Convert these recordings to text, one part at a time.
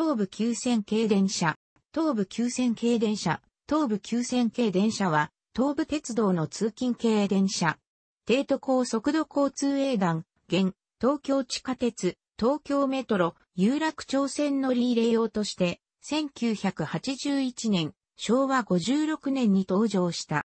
東武急線系電車。東武急線系電車。東武急線系電車は、東武鉄道の通勤系電車。帝都高速度交通営団、現、東京地下鉄、東京メトロ、有楽町線乗り入れ用として、1981年、昭和56年に登場した。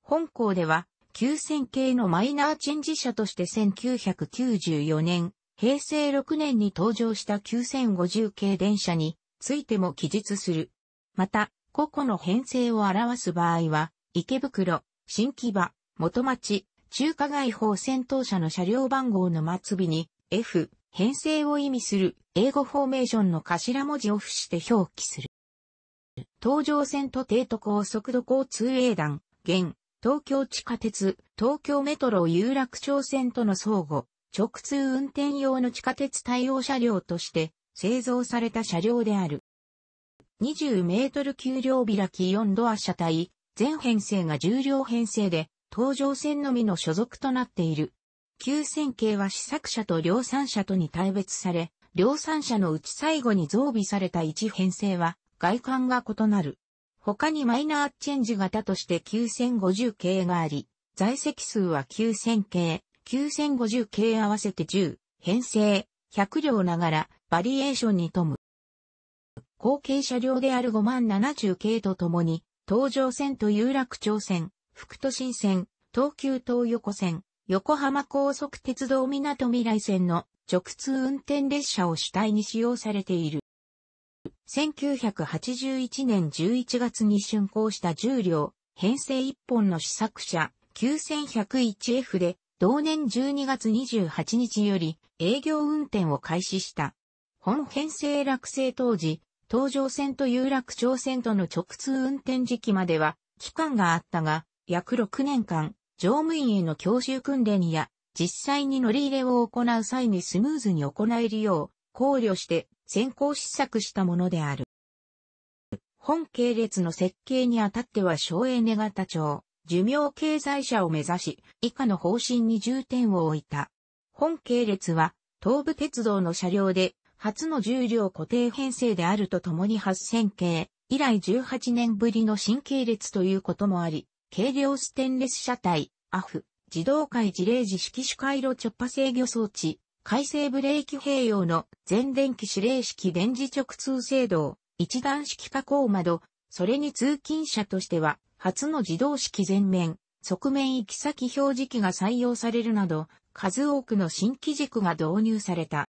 本校では、急線系のマイナーチェンジ車として1994年、平成6年に登場した9050系電車についても記述する。また、個々の編成を表す場合は、池袋、新木場、元町、中華街方先頭車の車両番号の末尾に F、編成を意味する英語フォーメーションの頭文字を付して表記する。東上線と低都高速度交通営団、現、東京地下鉄、東京メトロ有楽町線との相互、直通運転用の地下鉄対応車両として製造された車両である。20メートル給料開き4ドア車体、全編成が重量編成で、搭乗線のみの所属となっている。急線形は試作車と量産車とに大別され、量産車のうち最後に増備された1編成は外観が異なる。他にマイナーチェンジ型として9050系があり、在籍数は9000系、9050系合わせて10、編成、100両ながら、バリエーションに富む。後継車両である5万70系とともに、東上線と有楽町線、福都新線、東急東横線、横浜高速鉄道港未来線の直通運転列車を主体に使用されている。1981年11月に竣工した10両、編成1本の試作車 9101F で同年12月28日より営業運転を開始した。本編成落成当時、東上線と有楽町線との直通運転時期までは期間があったが、約6年間、乗務員への教習訓練や、実際に乗り入れを行う際にスムーズに行えるよう考慮して先行試作したものである。本系列の設計にあたっては省エネ型調。寿命経済者を目指し、以下の方針に重点を置いた。本系列は、東武鉄道の車両で、初の重量固定編成であるとともに8000系、以来18年ぶりの新系列ということもあり、軽量ステンレス車体、アフ、自動回自霊時式主回路直波制御装置、回生ブレーキ併用の全電気指令式電磁直通制動、一段式加工窓、それに通勤車としては初の自動式全面、側面行き先表示器が採用されるなど、数多くの新機軸が導入された。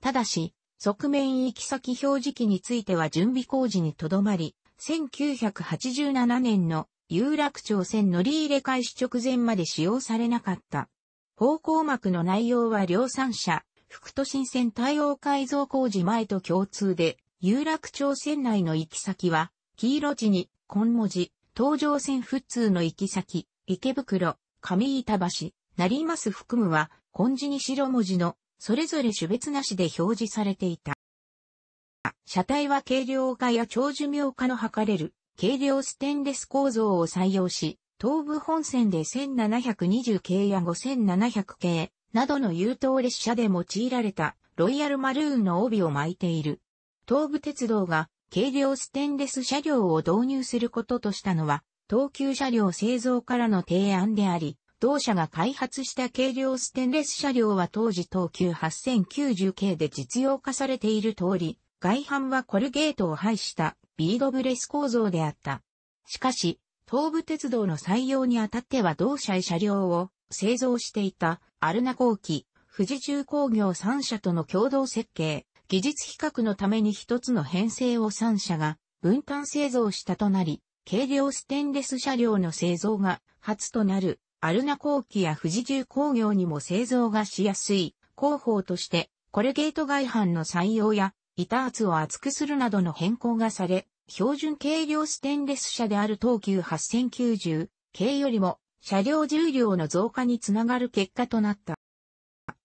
ただし、側面行き先表示器については準備工事にとどまり、1987年の有楽町線乗り入れ開始直前まで使用されなかった。方向幕の内容は量産車、副都心線対応改造工事前と共通で、有楽町線内の行き先は、黄色地に、紺文字、東上線普通の行き先、池袋、上板橋、成ます含むは、根字に白文字の、それぞれ種別なしで表示されていた。車体は軽量化や長寿命化の図れる、軽量ステンレス構造を採用し、東武本線で1720系や5700系などの優等列車で用いられたロイヤルマルーンの帯を巻いている。東武鉄道が軽量ステンレス車両を導入することとしたのは、東急車両製造からの提案であり、同社が開発した軽量ステンレス車両は当時東急8090系で実用化されている通り、外反はコルゲートを配したビードブレス構造であった。しかし、東武鉄道の採用にあたっては同社へ車両を製造していたアルナ工機、富士重工業3社との共同設計、技術比較のために一つの編成を3社が分担製造したとなり、軽量ステンレス車両の製造が初となる、アルナ工機や富士重工業にも製造がしやすい広報として、これゲート外反の採用や、板圧を厚くするなどの変更がされ、標準軽量ステンレス車である東急8090系よりも車両重量の増加につながる結果となった。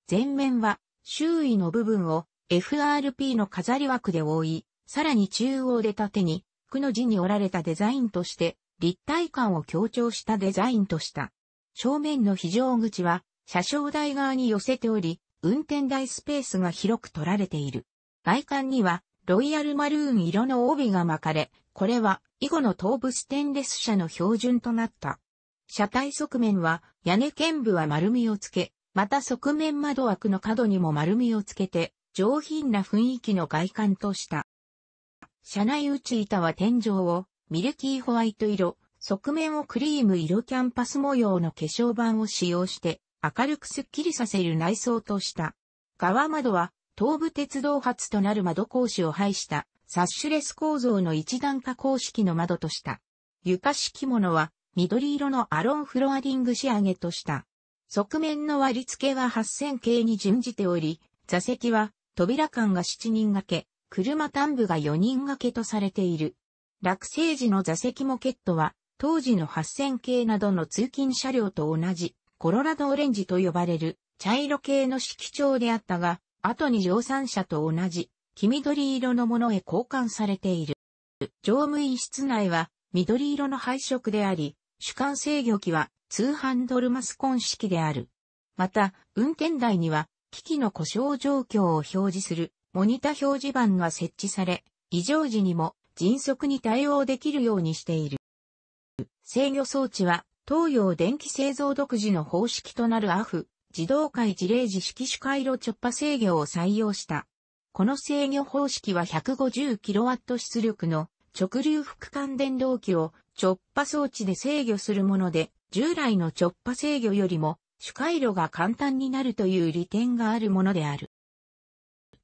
前面は周囲の部分を FRP の飾り枠で覆い、さらに中央で縦に、区の字に折られたデザインとして、立体感を強調したデザインとした。正面の非常口は、車掌台側に寄せており、運転台スペースが広く取られている。外観には、ロイヤルマルーン色の帯が巻かれ、これは、以後の東部ステンレス車の標準となった。車体側面は、屋根剣部は丸みをつけ、また側面窓枠の角にも丸みをつけて、上品な雰囲気の外観とした。車内内板は天井をミルキーホワイト色、側面をクリーム色キャンパス模様の化粧板を使用して明るくスッキリさせる内装とした。側窓は東武鉄道発となる窓格子を配したサッシュレス構造の一段化公式の窓とした。床敷物は緑色のアロンフロアリング仕上げとした。側面の割り付けは8000系に準じており、座席は扉間が7人掛け、車端部が4人掛けとされている。落成時の座席モケットは、当時の8000系などの通勤車両と同じ、コロラドオレンジと呼ばれる、茶色系の色調であったが、後に乗産車と同じ、黄緑色のものへ交換されている。乗務員室内は、緑色の配色であり、主管制御機は、通販ドルマスコン式である。また、運転台には、機器の故障状況を表示するモニタ表示板が設置され、異常時にも迅速に対応できるようにしている。制御装置は東洋電気製造独自の方式となるアフ、自動回一例時式主回路直波制御を採用した。この制御方式は 150kW 出力の直流副乾電動機を直波装置で制御するもので、従来の直波制御よりも主回路が簡単になるという利点があるものである。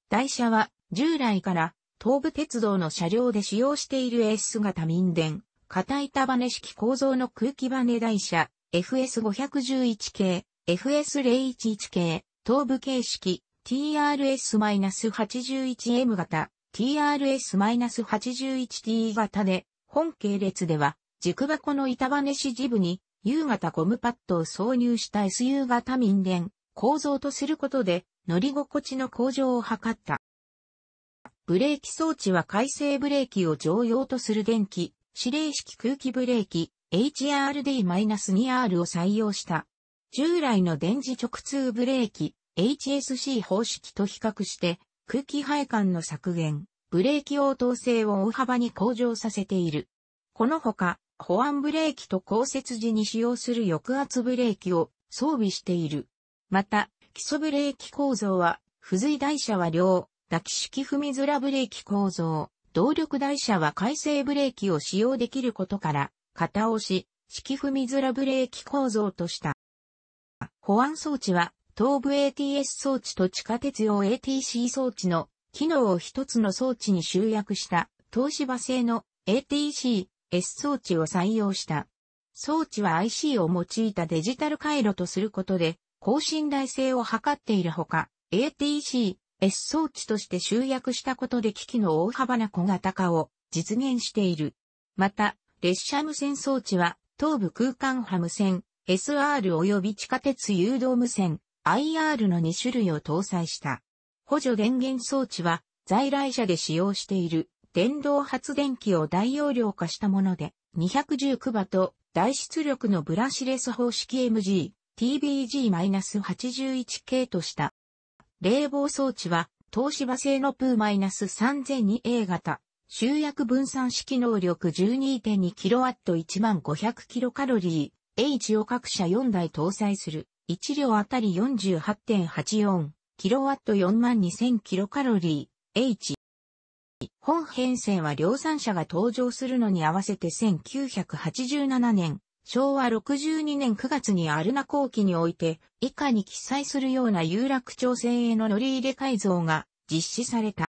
台車は従来から東武鉄道の車両で使用している S 型民電、硬板バネ式構造の空気バネ台車、FS511 系、FS011 系、東武形式、TRS-81M 型、TRS-81T 型で、本系列では、軸箱の板バネジブに、夕方ゴムパッドを挿入した SU 型民電構造とすることで乗り心地の向上を図った。ブレーキ装置は回生ブレーキを常用とする電気、指令式空気ブレーキ HRD-2R を採用した。従来の電磁直通ブレーキ HSC 方式と比較して空気配管の削減、ブレーキ応答性を大幅に向上させている。このほか、保安ブレーキと降雪時に使用する抑圧ブレーキを装備している。また、基礎ブレーキ構造は、付随台車は両、抱き式踏みらブレーキ構造、動力台車は回生ブレーキを使用できることから、片押し、式踏みらブレーキ構造とした。保安装置は、東部 ATS 装置と地下鉄用 ATC 装置の機能を一つの装置に集約した東芝製の ATC S 装置を採用した。装置は IC を用いたデジタル回路とすることで、高信頼性を図っているほか、ATC、S 装置として集約したことで機器の大幅な小型化を実現している。また、列車無線装置は、東部空間波無線、SR 及び地下鉄誘導無線、IR の2種類を搭載した。補助電源装置は、在来車で使用している電動発電機を大容量化したもので、210クバと大出力のブラシレス方式 MG、TBG-81K とした。冷房装置は、東芝製のプー -3002A 型、集約分散式能力 12.2kW1500kcal、H を各社4台搭載する、1両あたり 48.84kW42000kcal、H 本編線は量産車が登場するのに合わせて1987年、昭和62年9月にアルナ後期において、以下に記載するような有楽町線への乗り入れ改造が実施された。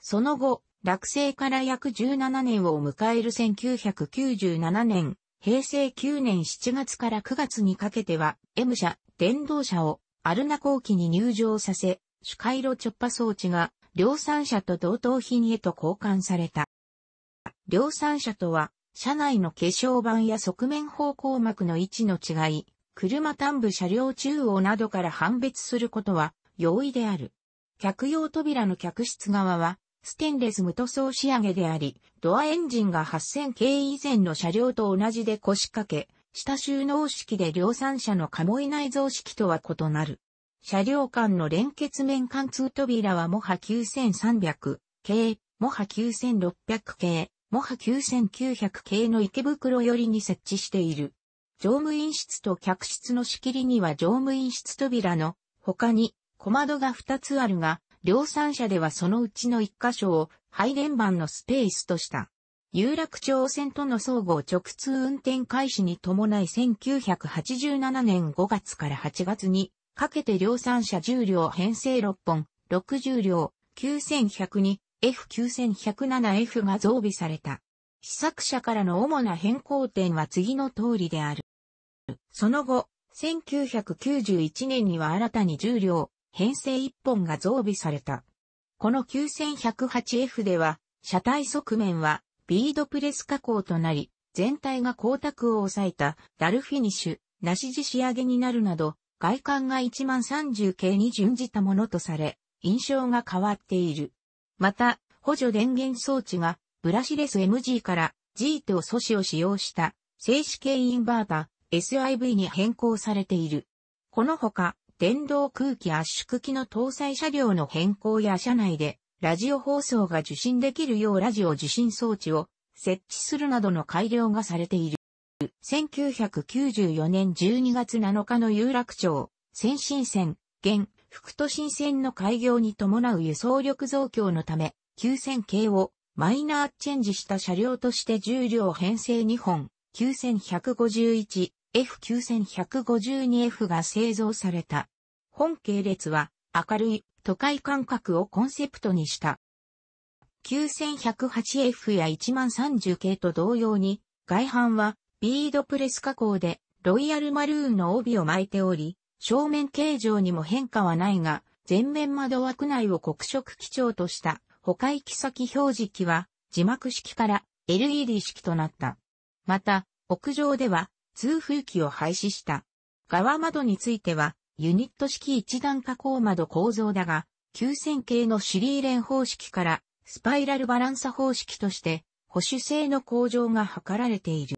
その後、落成から約17年を迎える1997年、平成9年7月から9月にかけては、M 車、電動車をアルナ後期に入場させ、主回路直波装置が量産車と同等品へと交換された。量産車とは、車内の化粧板や側面方向膜の位置の違い、車端部車両中央などから判別することは容易である。客用扉の客室側は、ステンレス無塗装仕上げであり、ドアエンジンが8000系以前の車両と同じで腰掛け、下収納式で量産車の鴨居内蔵式とは異なる。車両間の連結面貫通扉はモハ9300系、モハ9600系、モハ9900系の池袋寄りに設置している。乗務員室と客室の仕切りには乗務員室扉の他に小窓が2つあるが、量産車ではそのうちの1箇所を配電盤のスペースとした。有楽町線との総合直通運転開始に伴い1987年5月から8月にかけて量産車10両編成6本、60両、9102、F9107F が増備された。試作車からの主な変更点は次の通りである。その後、1991年には新たに10両、編成1本が増備された。この 9108F では、車体側面はビードプレス加工となり、全体が光沢を抑えたダルフィニッシュ、なし地仕上げになるなど、外観が1万30系に準じたものとされ、印象が変わっている。また、補助電源装置がブラシレス MG から G と素子を使用した静止系インバータ SIV に変更されている。このほか、電動空気圧縮機の搭載車両の変更や車内でラジオ放送が受信できるようラジオ受信装置を設置するなどの改良がされている。1994年12月7日の有楽町、先進線、現、副都心線の開業に伴う輸送力増強のため、9000系をマイナーチェンジした車両として重量編成2本、9151、F9152F が製造された。本系列は明るい都会感覚をコンセプトにした。9108F や1030系と同様に外反はビードプレス加工でロイヤルマルーンの帯を巻いており、正面形状にも変化はないが、前面窓枠内を黒色基調とした他行き先表示機は字幕式から LED 式となった。また、屋上では通風機を廃止した。側窓についてはユニット式一段加工窓構造だが、9000系のシリーレン方式からスパイラルバランサ方式として保守性の向上が図られている。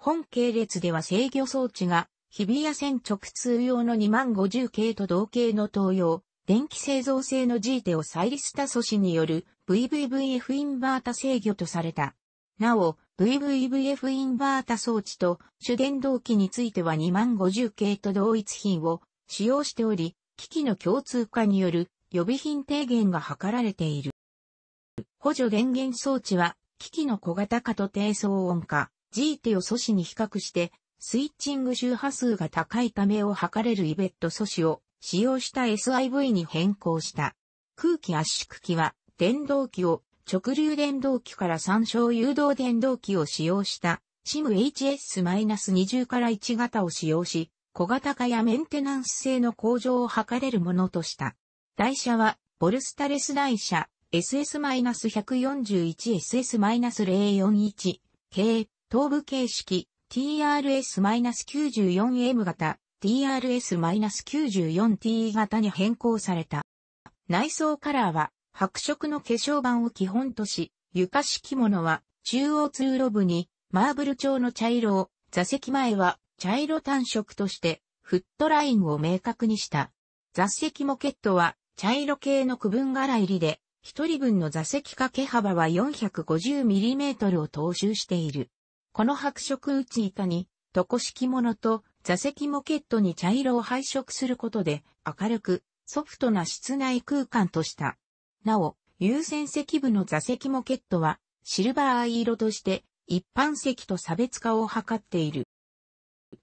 本系列では制御装置が日比谷線直通用の2050系と同系の東洋、電気製造製の G 手を再利スタ素子による VVVF インバータ制御とされた。なお、VVVF インバータ装置と主電動機については2050系と同一品を使用しており、機器の共通化による予備品低減が図られている。補助電源装置は機器の小型化と低騒音化、GT を素子に比較して、スイッチング周波数が高いためを測れるイベット素子を使用した SIV に変更した。空気圧縮機は、電動機を直流電動機から参照誘導電動機を使用した、SIMHS-20 から1型を使用し、小型化やメンテナンス性の向上を図れるものとした。台車は、ボルスタレス台車、SS-141SS-041、k 頭部形式 TRS-94M 型 TRS-94T 型に変更された。内装カラーは白色の化粧板を基本とし、床敷物は中央通路部にマーブル調の茶色を、座席前は茶色単色としてフットラインを明確にした。座席モケットは茶色系の区分柄入りで、一人分の座席掛け幅は 450mm を踏襲している。この白色内板に、床敷物と座席モケットに茶色を配色することで、明るく、ソフトな室内空間とした。なお、優先席部の座席モケットは、シルバー色として、一般席と差別化を図っている。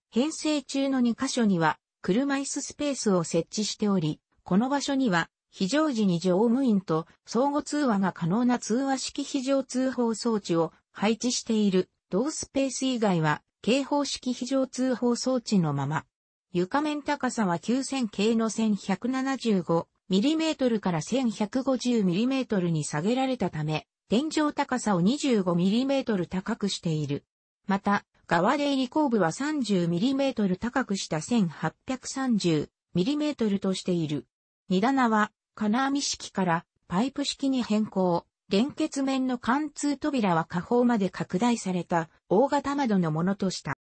編成中の2箇所には、車椅子スペースを設置しており、この場所には、非常時に乗務員と相互通話が可能な通話式非常通報装置を配置している。同スペース以外は、警報式非常通報装置のまま。床面高さは9000系の 1175mm から 1150mm に下げられたため、天井高さを 25mm 高くしている。また、側で入り後部は 30mm 高くした 1830mm としている。荷棚は金網式からパイプ式に変更。連結面の貫通扉は下方まで拡大された大型窓のものとした。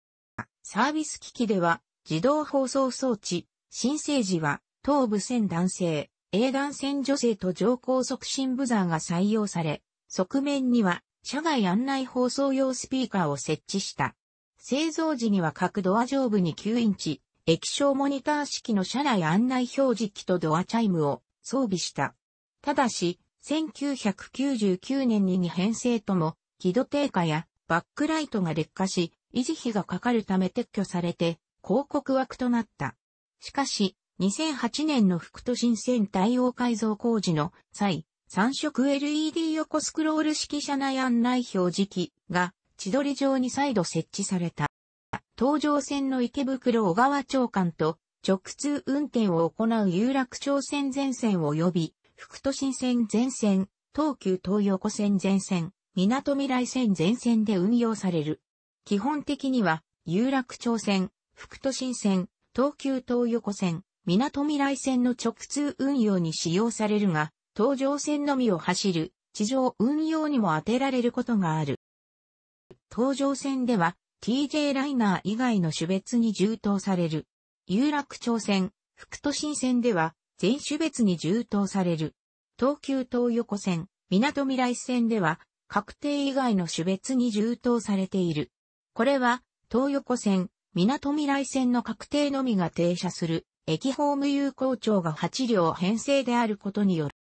サービス機器では自動放送装置、新生時は頭部線男性、A 段線女性と乗降促進ブザーが採用され、側面には車外案内放送用スピーカーを設置した。製造時には各ドア上部に9インチ、液晶モニター式の車内案内表示器とドアチャイムを装備した。ただし、1999年に編成とも、軌道低下やバックライトが劣化し、維持費がかかるため撤去されて、広告枠となった。しかし、2008年の副都心線対応改造工事の際、三色 LED 横スクロール式車内案内表示器が千鳥城に再度設置された。東上線の池袋小川町間と直通運転を行う有楽町線全線及び副都心線全線、東急東横線全線、港未来線全線で運用される。基本的には、有楽町線、副都心線、東急東横線、港未来線の直通運用に使用されるが、東上線のみを走る、地上運用にも当てられることがある。東上線では、TJ ライナー以外の種別に充当される。有楽町線、福都新線では、全種別に充当される。東急東横線、港未来線では、確定以外の種別に充当されている。これは、東横線、港未来線の確定のみが停車する、駅ホーム有効庁が8両編成であることによる。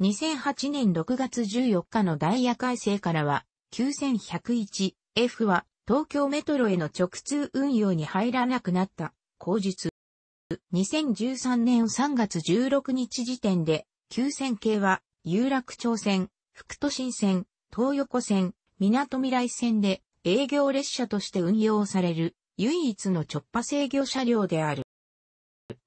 2008年6月14日のダイヤ改正からは、9101F は東京メトロへの直通運用に入らなくなった、口述。2013年3月16日時点で、急線系は、有楽町線、福都新線、東横線、港未来線で営業列車として運用される唯一の直波制御車両である。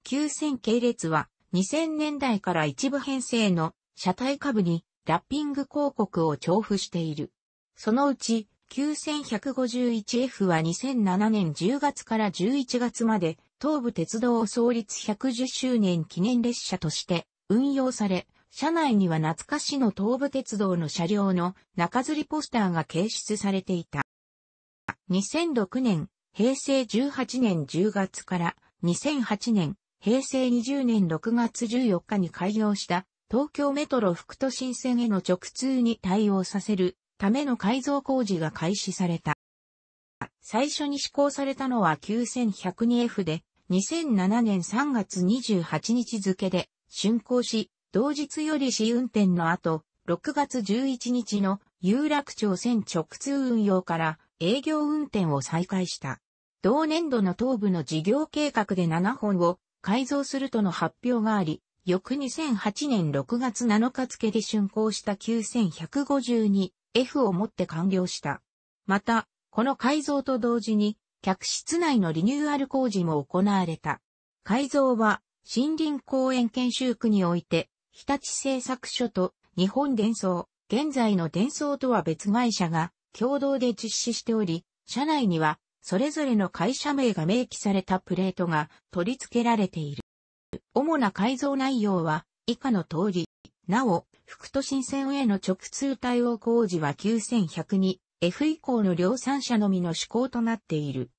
急線系列は2000年代から一部編成の車体下部にラッピング広告を調布している。そのうち 9151F は2007年10月から11月まで東武鉄道創立110周年記念列車として運用され、車内には懐かしの東武鉄道の車両の中吊りポスターが掲出されていた。2006年、平成18年10月から2008年、平成20年6月14日に開業した東京メトロ副都心線への直通に対応させるための改造工事が開始された。最初に施行されたのは 9102F で、2007年3月28日付で、竣工し、同日より試運転の後、6月11日の有楽町線直通運用から営業運転を再開した。同年度の東部の事業計画で7本を改造するとの発表があり、翌2008年6月7日付で竣工した 9152F をもって完了した。また、この改造と同時に客室内のリニューアル工事も行われた。改造は、森林公園研修区において、日立製作所と日本電装、現在の電装とは別会社が共同で実施しており、社内にはそれぞれの会社名が明記されたプレートが取り付けられている。主な改造内容は以下の通り、なお、福都新線への直通対応工事は9102、F 以降の量産車のみの施行となっている。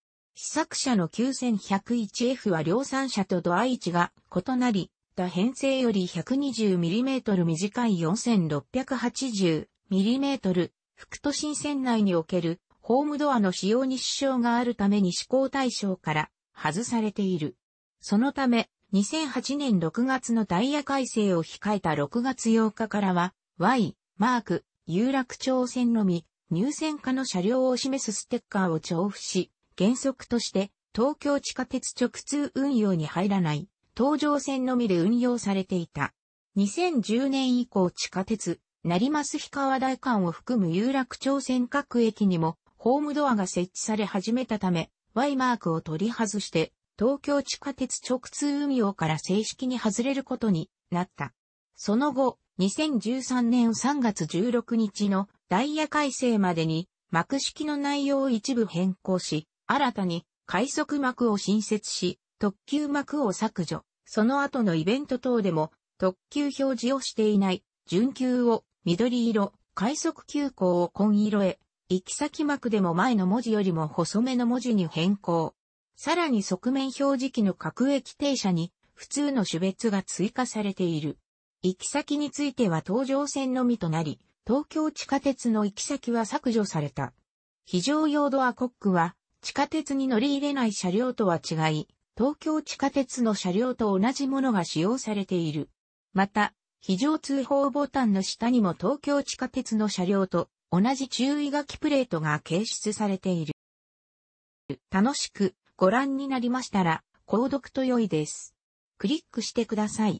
試作車の 9101F は量産車と度合い値が異なり、他編成より 120mm 短い 4680mm、副都心線内におけるホームドアの使用に支障があるために施行対象から外されている。そのため、2008年6月のダイヤ改正を控えた6月8日からは、Y、マーク、有楽町線のみ、入線化の車両を示すステッカーを調布し、原則として東京地下鉄直通運用に入らない東上線のみで運用されていた。2010年以降地下鉄、成増氷川台間を含む有楽町線各駅にもホームドアが設置され始めたため、Y マークを取り外して東京地下鉄直通運用から正式に外れることになった。その後、2013年3月16日のダイヤ改正までに、幕式の内容を一部変更し、新たに快速幕を新設し、特急幕を削除、その後のイベント等でも特急表示をしていない準急を緑色、快速急行を紺色へ、行き先幕でも前の文字よりも細めの文字に変更。さらに側面表示器の各駅停車に普通の種別が追加されている。行き先については東上線のみとなり、東京地下鉄の行き先は削除された。非常用ドアコックは地下鉄に乗り入れない車両とは違い、東京地下鉄の車両と同じものが使用されている。また、非常通報ボタンの下にも東京地下鉄の車両と同じ注意書きプレートが掲出されている。楽しくご覧になりましたら、購読と良いです。クリックしてください。